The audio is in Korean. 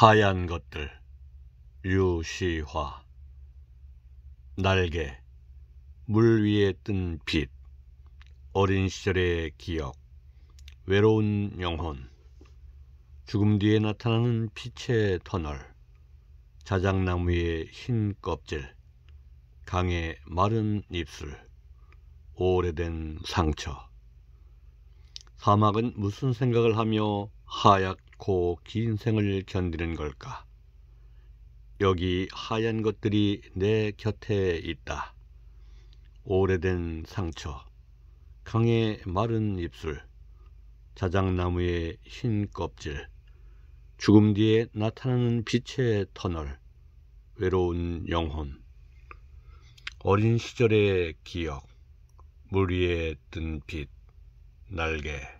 하얀 것들 유시화 날개 물 위에 뜬빛 어린 시절의 기억 외로운 영혼 죽음 뒤에 나타나는 빛의 터널 자작나무의 흰 껍질 강의 마른 입술 오래된 상처 사막은 무슨 생각을 하며 하얗게 않고 긴 생을 견디는 걸까? 여기 하얀 것들이 내 곁에 있다. 오래된 상처, 강의 마른 입술, 자작나무의 흰 껍질, 죽음 뒤에 나타나는 빛의 터널, 외로운 영혼, 어린 시절의 기억, 물 위에 뜬 빛, 날개.